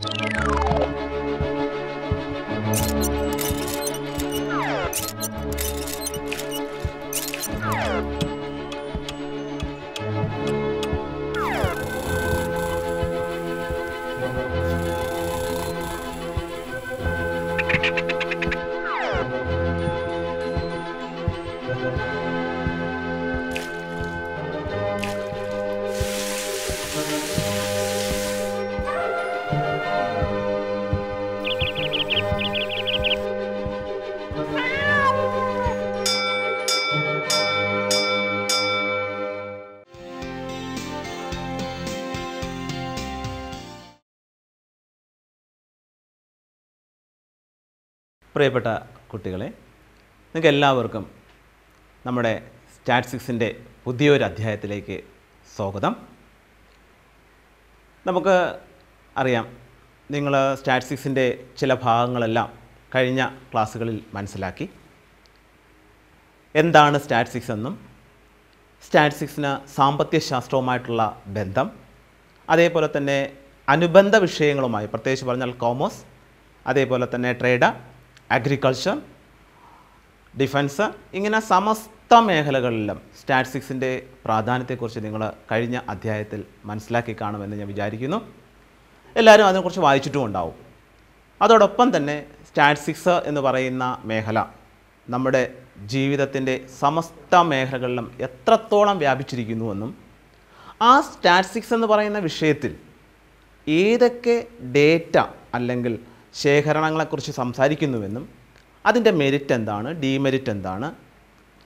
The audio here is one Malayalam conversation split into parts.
Thank you. പ്രിയപ്പെട്ട കുട്ടികളെ നിങ്ങൾക്ക് എല്ലാവർക്കും നമ്മുടെ സ്റ്റാറ്റ്സിക്സിൻ്റെ പുതിയൊരു അധ്യായത്തിലേക്ക് സ്വാഗതം നമുക്ക് അറിയാം നിങ്ങൾ സ്റ്റാറ്റ്സിക്സിൻ്റെ ചില ഭാഗങ്ങളെല്ലാം കഴിഞ്ഞ ക്ലാസ്സുകളിൽ മനസ്സിലാക്കി എന്താണ് സ്റ്റാറ്റിസ്റ്റിക്സ് എന്നും സ്റ്റാറ്റ്സിക്സിന് സാമ്പത്തിക ശാസ്ത്രവുമായിട്ടുള്ള ബന്ധം അതേപോലെ തന്നെ അനുബന്ധ വിഷയങ്ങളുമായി പ്രത്യേകിച്ച് പറഞ്ഞാൽ കോമേഴ്സ് അതേപോലെ തന്നെ ട്രേഡ് അഗ്രികൾച്ചർ ഡിഫൻസ് ഇങ്ങനെ സമസ്ത മേഖലകളിലും സ്റ്റാറ്റിസ്റ്റിക്സിൻ്റെ പ്രാധാന്യത്തെക്കുറിച്ച് നിങ്ങൾ കഴിഞ്ഞ അധ്യായത്തിൽ മനസ്സിലാക്കി കാണുമെന്ന് ഞാൻ വിചാരിക്കുന്നു എല്ലാവരും അതിനെക്കുറിച്ച് ഉണ്ടാവും അതോടൊപ്പം തന്നെ സ്റ്റാറ്റിസ്റ്റിക്സ് എന്ന് പറയുന്ന മേഖല നമ്മുടെ ജീവിതത്തിൻ്റെ സമസ്ത മേഖലകളിലും എത്രത്തോളം വ്യാപിച്ചിരിക്കുന്നുവെന്നും ആ സ്റ്റാറ്റിസ്റ്റിക്സ് എന്ന് പറയുന്ന വിഷയത്തിൽ ഏതൊക്കെ ഡേറ്റ അല്ലെങ്കിൽ ശേഖരണങ്ങളെക്കുറിച്ച് സംസാരിക്കുന്നുവെന്നും അതിൻ്റെ മെരിറ്റ് എന്താണ് ഡീമെരിറ്റ് എന്താണ്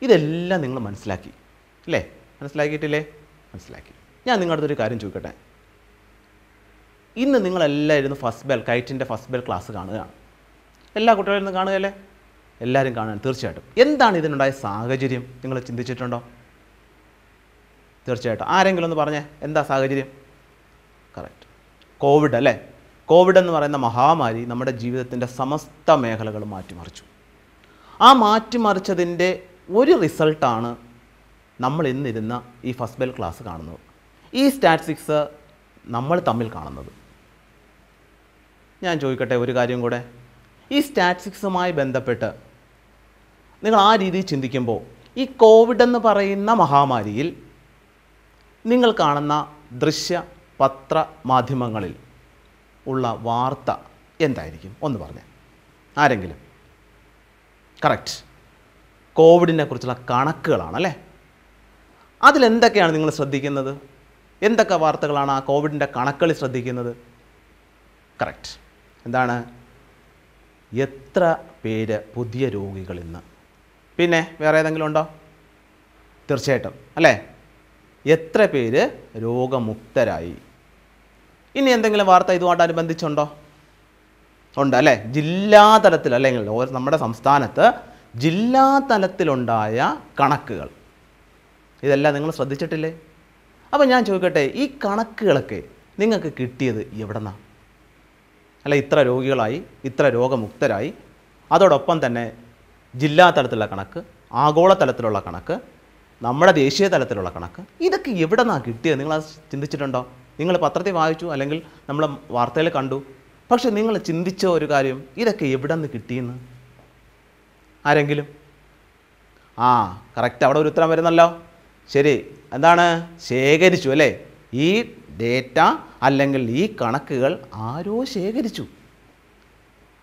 ഇതെല്ലാം നിങ്ങൾ മനസ്സിലാക്കി അല്ലേ മനസ്സിലാക്കിയിട്ടില്ലേ മനസ്സിലാക്കി ഞാൻ നിങ്ങളുടെ അടുത്തൊരു കാര്യം ചോദിക്കട്ടെ ഇന്ന് നിങ്ങളെല്ലാവരും ഫസ്റ്റ് ബെൽ കൈറ്റിൻ്റെ ഫസ്റ്റ് ബെൽ ക്ലാസ് കാണുകയാണ് എല്ലാ കുട്ടികളും കാണുകയല്ലേ എല്ലാവരും കാണാൻ തീർച്ചയായിട്ടും എന്താണ് ഇതിനുണ്ടായ സാഹചര്യം നിങ്ങൾ ചിന്തിച്ചിട്ടുണ്ടോ തീർച്ചയായിട്ടും ആരെങ്കിലും ഒന്ന് പറഞ്ഞേ എന്താ സാഹചര്യം കറക്റ്റ് കോവിഡ് അല്ലേ കോവിഡ് എന്ന് പറയുന്ന മഹാമാരി നമ്മുടെ ജീവിതത്തിൻ്റെ സമസ്ത മേഖലകൾ മാറ്റിമറിച്ചു ആ മാറ്റിമറിച്ചതിൻ്റെ ഒരു റിസൾട്ടാണ് നമ്മൾ ഇന്നിരുന്ന ഈ ഫസ്റ്റ് ബെൽ ക്ലാസ് കാണുന്നത് ഈ സ്റ്റാറ്റിസ്റ്റിക്സ് നമ്മൾ തമ്മിൽ കാണുന്നത് ഞാൻ ചോദിക്കട്ടെ ഒരു കാര്യം കൂടെ ഈ സ്റ്റാറ്റിസ്റ്റിക്സുമായി ബന്ധപ്പെട്ട് നിങ്ങൾ ആ രീതിയിൽ ചിന്തിക്കുമ്പോൾ ഈ കോവിഡ് എന്ന് പറയുന്ന മഹാമാരിയിൽ നിങ്ങൾ കാണുന്ന ദൃശ്യ പത്ര മാധ്യമങ്ങളിൽ ഉള്ള വാർത്ത എന്തായിരിക്കും ഒന്ന് പറഞ്ഞേ ആരെങ്കിലും കറക്റ്റ് കോവിഡിനെ കുറിച്ചുള്ള കണക്കുകളാണല്ലേ അതിലെന്തൊക്കെയാണ് നിങ്ങൾ ശ്രദ്ധിക്കുന്നത് എന്തൊക്കെ വാർത്തകളാണ് ആ കോവിഡിൻ്റെ കണക്കുകളിൽ ശ്രദ്ധിക്കുന്നത് കറക്റ്റ് എന്താണ് എത്ര പേര് പുതിയ രോഗികൾ ഇന്ന് പിന്നെ വേറെ ഏതെങ്കിലും ഉണ്ടോ തീർച്ചയായിട്ടും അല്ലേ എത്ര പേര് രോഗമുക്തരായി ഇനി എന്തെങ്കിലും വാർത്ത ഇതുമായിട്ടനുബന്ധിച്ചുണ്ടോ ഉണ്ട് അല്ലേ ജില്ലാ തലത്തിൽ അല്ലെങ്കിൽ നമ്മുടെ സംസ്ഥാനത്ത് ജില്ലാ തലത്തിലുണ്ടായ കണക്കുകൾ ഇതെല്ലാം നിങ്ങൾ ശ്രദ്ധിച്ചിട്ടില്ലേ അപ്പോൾ ഞാൻ ചോദിക്കട്ടെ ഈ കണക്കുകളൊക്കെ നിങ്ങൾക്ക് കിട്ടിയത് നിന്നാണ് അല്ല ഇത്ര രോഗികളായി ഇത്ര രോഗമുക്തരായി അതോടൊപ്പം തന്നെ ജില്ലാ തലത്തിലുള്ള കണക്ക് ആഗോള തലത്തിലുള്ള കണക്ക് നമ്മുടെ ദേശീയ തലത്തിലുള്ള കണക്ക് ഇതൊക്കെ എവിടെ നിന്നാണ് കിട്ടിയത് നിങ്ങൾ ചിന്തിച്ചിട്ടുണ്ടോ നിങ്ങൾ പത്രത്തിൽ വായിച്ചു അല്ലെങ്കിൽ നമ്മൾ വാർത്തയിൽ കണ്ടു പക്ഷെ നിങ്ങൾ ചിന്തിച്ച ഒരു കാര്യം ഇതൊക്കെ എവിടെ നിന്ന് കിട്ടിയെന്ന് ആരെങ്കിലും ആ കറക്റ്റ് അവിടെ ഒരു ഉത്തരം വരുന്നല്ലോ ശരി എന്താണ് ശേഖരിച്ചു അല്ലേ ഈ ഡേറ്റ അല്ലെങ്കിൽ ഈ കണക്കുകൾ ആരോ ശേഖരിച്ചു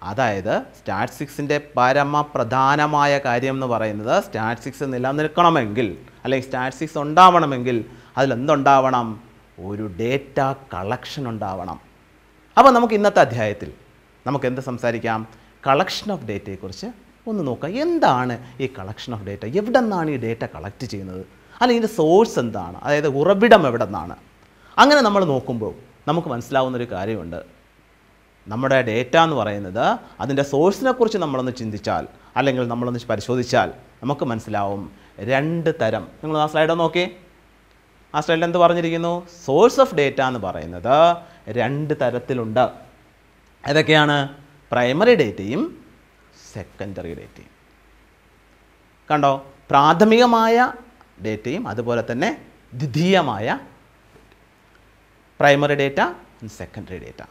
അതായത് സ്റ്റാറ്റ്സിക്സിൻ്റെ പരമപ്രധാനമായ കാര്യം എന്ന് പറയുന്നത് സ്റ്റാറ്റ്സിക്സ് നിലനിൽക്കണമെങ്കിൽ അല്ലെങ്കിൽ സ്റ്റാറ്റ്സിക്സ് ഉണ്ടാവണമെങ്കിൽ അതിലെന്തുണ്ടാവണം ഒരു ഡേറ്റ കളക്ഷൻ ഉണ്ടാവണം അപ്പോൾ നമുക്ക് ഇന്നത്തെ അധ്യായത്തിൽ നമുക്ക് എന്ത് സംസാരിക്കാം കളക്ഷൻ ഓഫ് ഡേറ്റയെക്കുറിച്ച് ഒന്ന് നോക്കാം എന്താണ് ഈ കളക്ഷൻ ഓഫ് ഡേറ്റ എവിടെ നിന്നാണ് ഈ ഡേറ്റ കളക്ട് ചെയ്യുന്നത് അല്ലെങ്കിൽ ഇതിൻ്റെ സോഴ്സ് എന്താണ് അതായത് ഉറവിടം എവിടെ നിന്നാണ് അങ്ങനെ നമ്മൾ നോക്കുമ്പോൾ നമുക്ക് മനസ്സിലാവുന്നൊരു കാര്യമുണ്ട് നമ്മുടെ ഡേറ്റ എന്ന് പറയുന്നത് അതിൻ്റെ സോഴ്സിനെക്കുറിച്ച് നമ്മളൊന്ന് ചിന്തിച്ചാൽ അല്ലെങ്കിൽ നമ്മളൊന്ന് പരിശോധിച്ചാൽ നമുക്ക് മനസ്സിലാവും രണ്ട് തരം നിങ്ങൾ ആ സ്ലൈഡ് നോക്കിയേ ആ സ്റ്റൈലിൽ എന്ത് പറഞ്ഞിരിക്കുന്നു സോഴ്സ് ഓഫ് ഡേറ്റ എന്ന് പറയുന്നത് രണ്ട് തരത്തിലുണ്ട് ഏതൊക്കെയാണ് പ്രൈമറി ഡേറ്റയും സെക്കൻഡറി ഡേറ്റയും കണ്ടോ പ്രാഥമികമായ ഡേറ്റയും അതുപോലെ തന്നെ ദ്വിതീയമായ പ്രൈമറി ഡേറ്റ സെക്കൻഡറി ഡേറ്റ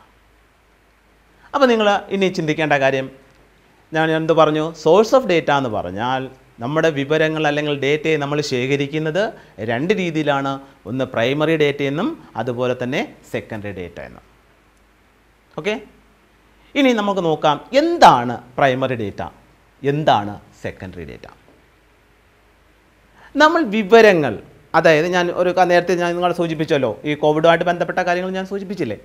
അപ്പോൾ നിങ്ങൾ ഇനി ചിന്തിക്കേണ്ട കാര്യം ഞാൻ എന്ത് പറഞ്ഞു സോഴ്സ് ഓഫ് ഡേറ്റ എന്ന് പറഞ്ഞാൽ നമ്മുടെ വിവരങ്ങൾ അല്ലെങ്കിൽ ഡേറ്റയെ നമ്മൾ ശേഖരിക്കുന്നത് രണ്ട് രീതിയിലാണ് ഒന്ന് പ്രൈമറി ഡേറ്റ എന്നും അതുപോലെ തന്നെ സെക്കൻഡറി ഡേറ്റ എന്നും ഓക്കെ ഇനി നമുക്ക് നോക്കാം എന്താണ് പ്രൈമറി ഡേറ്റ എന്താണ് സെക്കൻഡറി ഡേറ്റ നമ്മൾ വിവരങ്ങൾ അതായത് ഞാൻ ഒരു നേരത്തെ ഞാൻ നിങ്ങളെ സൂചിപ്പിച്ചല്ലോ ഈ കോവിഡുമായിട്ട് ബന്ധപ്പെട്ട കാര്യങ്ങൾ ഞാൻ സൂചിപ്പിച്ചില്ലേ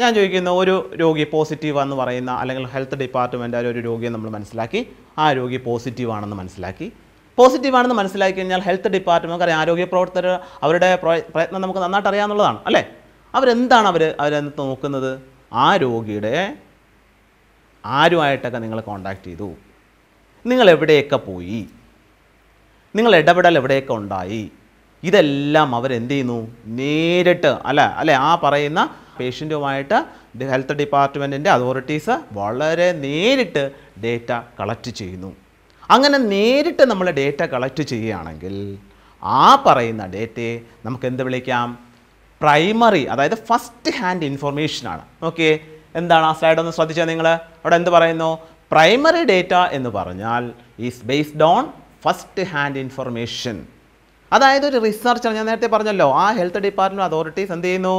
ഞാൻ ചോദിക്കുന്ന ഒരു രോഗി പോസിറ്റീവ് എന്ന് പറയുന്ന അല്ലെങ്കിൽ ഹെൽത്ത് ഡിപ്പാർട്ട്മെൻറ്റ് ഒരു രോഗിയെ നമ്മൾ മനസ്സിലാക്കി ആ രോഗി പോസിറ്റീവ് ആണെന്ന് മനസ്സിലാക്കി പോസിറ്റീവ് ആണെന്ന് മനസ്സിലാക്കി കഴിഞ്ഞാൽ ഹെൽത്ത് ഡിപ്പാർട്ട്മെൻ്റ് അറിയാം ആരോഗ്യ പ്രവർത്തകർ അവരുടെ പ്രയത്നം നമുക്ക് നന്നായിട്ട് അറിയാമെന്നുള്ളതാണ് അല്ലേ അവരെന്താണ് അവർ അവരെന്ന് നോക്കുന്നത് ആ രോഗിയുടെ ആരുമായിട്ടൊക്കെ നിങ്ങൾ കോണ്ടാക്റ്റ് ചെയ്തു നിങ്ങൾ എവിടെയൊക്കെ പോയി നിങ്ങൾ ഇടപെടൽ എവിടെയൊക്കെ ഉണ്ടായി ഇതെല്ലാം അവരെന്ത് ചെയ്യുന്നു നേരിട്ട് അല്ല അല്ലെ ആ പറയുന്ന പേഷ്യൻറ്റുമായിട്ട് ഹെൽത്ത് ഡിപ്പാർട്ട്മെൻറ്റിൻ്റെ അതോറിറ്റീസ് വളരെ നേരിട്ട് ഡേറ്റ കളക്ട് ചെയ്യുന്നു അങ്ങനെ നേരിട്ട് നമ്മൾ ഡേറ്റ കളക്ട് ചെയ്യുകയാണെങ്കിൽ ആ പറയുന്ന ഡേറ്റയെ നമുക്ക് എന്ത് വിളിക്കാം പ്രൈമറി അതായത് ഫസ്റ്റ് ഹാൻഡ് ഇൻഫർമേഷനാണ് ഓക്കെ എന്താണ് ആ സ്ലൈഡ് ഒന്ന് ശ്രദ്ധിച്ചാൽ നിങ്ങൾ അവിടെ എന്ത് പറയുന്നു പ്രൈമറി ഡേറ്റ എന്ന് പറഞ്ഞാൽ is based on first hand information അതായത് ഒരു റിസർച്ചർ ഞാൻ നേരത്തെ പറഞ്ഞല്ലോ ആ ഹെൽത്ത് ഡിപ്പാർട്ട്മെൻറ്റ് അതോറിറ്റീസ് എന്ത് ചെയ്യുന്നു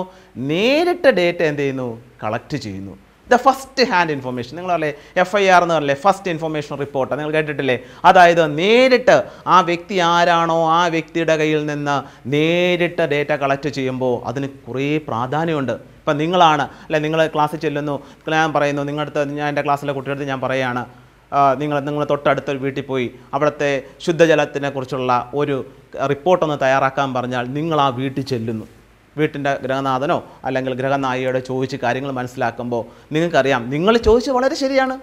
നേരിട്ട് ഡേറ്റ എന്ത് ചെയ്യുന്നു കളക്ട് ചെയ്യുന്നു ദ ഫസ്റ്റ് ഹാൻഡ് ഇൻഫർമേഷൻ നിങ്ങളല്ലേ എഫ് ഐ ആർ എന്ന് പറഞ്ഞില്ലേ ഫസ്റ്റ് ഇൻഫർമേഷൻ റിപ്പോർട്ട് നിങ്ങൾ കേട്ടിട്ടില്ലേ അതായത് നേരിട്ട് ആ വ്യക്തി ആരാണോ ആ വ്യക്തിയുടെ കയ്യിൽ നിന്ന് നേരിട്ട് ഡേറ്റ കളക്ട് ചെയ്യുമ്പോൾ അതിന് കുറേ പ്രാധാന്യമുണ്ട് ഇപ്പം നിങ്ങളാണ് അല്ലെ നിങ്ങൾ ക്ലാസ്സിൽ ചെല്ലുന്നു ഞാൻ പറയുന്നു നിങ്ങളുടെ ഞാൻ എൻ്റെ ക്ലാസ്സിലെ കുട്ടിയുടെ ഞാൻ പറയുകയാണ് നിങ്ങൾ നിങ്ങൾ തൊട്ടടുത്തൊരു വീട്ടിൽ പോയി അവിടുത്തെ ശുദ്ധജലത്തിനെ കുറിച്ചുള്ള ഒരു റിപ്പോർട്ടൊന്ന് തയ്യാറാക്കാൻ പറഞ്ഞാൽ നിങ്ങൾ ആ വീട്ടിൽ ചെല്ലുന്നു വീട്ടിൻ്റെ ഗ്രഹനാഥനോ അല്ലെങ്കിൽ ഗ്രഹനായിയോടെ ചോദിച്ച് കാര്യങ്ങൾ മനസ്സിലാക്കുമ്പോൾ നിങ്ങൾക്കറിയാം നിങ്ങൾ ചോദിച്ച് വളരെ ശരിയാണ്